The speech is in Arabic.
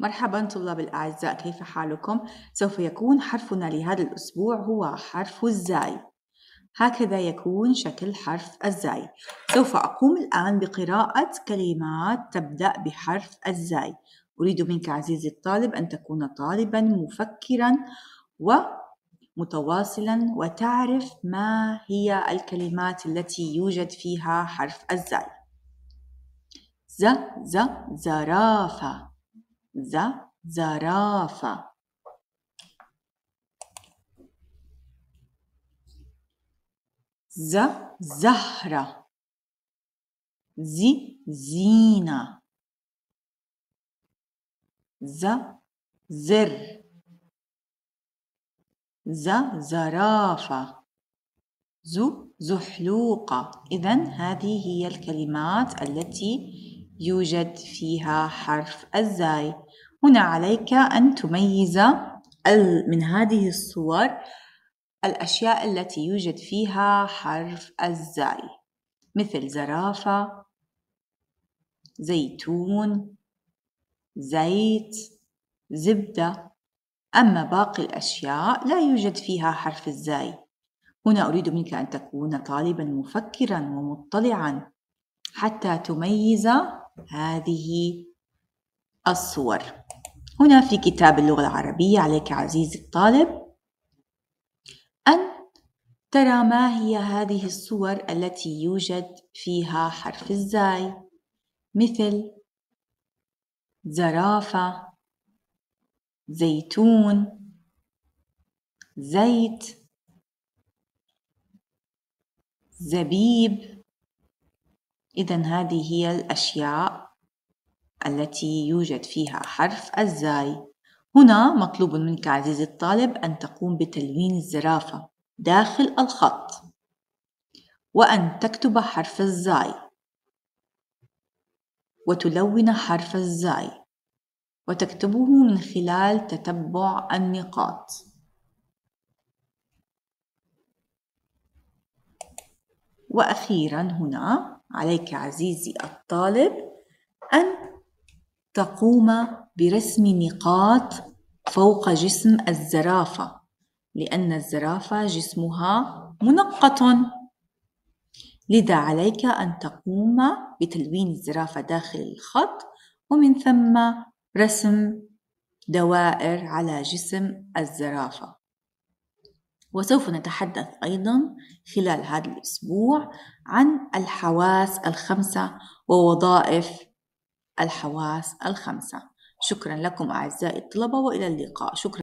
مرحبا طلاب الأعزاء كيف حالكم؟ سوف يكون حرفنا لهذا الأسبوع هو حرف الزاي هكذا يكون شكل حرف الزاي سوف أقوم الآن بقراءة كلمات تبدأ بحرف الزاي أريد منك عزيزي الطالب أن تكون طالبا مفكرا ومتواصلا وتعرف ما هي الكلمات التي يوجد فيها حرف الزاي ز ز زرافة ز زرافة ز زهرة زي زينة ز زر ز زرافة ز زحلوقة إذا هذه هي الكلمات التي يوجد فيها حرف الزاي هنا عليك أن تميز من هذه الصور الأشياء التي يوجد فيها حرف الزاي مثل زرافة زيتون زيت زبدة أما باقي الأشياء لا يوجد فيها حرف الزاي هنا أريد منك أن تكون طالبا مفكرا ومطلعا حتى تميز هذه الصور هنا في كتاب اللغة العربية عليك عزيزي الطالب أن ترى ما هي هذه الصور التي يوجد فيها حرف الزاي مثل زرافة زيتون زيت زبيب إذا هذه هي الأشياء التي يوجد فيها حرف الزاي هنا مطلوب منك عزيزي الطالب أن تقوم بتلوين الزرافة داخل الخط وأن تكتب حرف الزاي وتلون حرف الزاي وتكتبه من خلال تتبع النقاط وأخيرا هنا عليك عزيزي الطالب أن تقوم برسم نقاط فوق جسم الزرافة لأن الزرافة جسمها منقط لذا عليك أن تقوم بتلوين الزرافة داخل الخط ومن ثم رسم دوائر على جسم الزرافة وسوف نتحدث أيضا خلال هذا الأسبوع عن الحواس الخمسة ووظائف الحواس الخمسة شكرا لكم أعزائي الطلبة وإلى اللقاء شكرا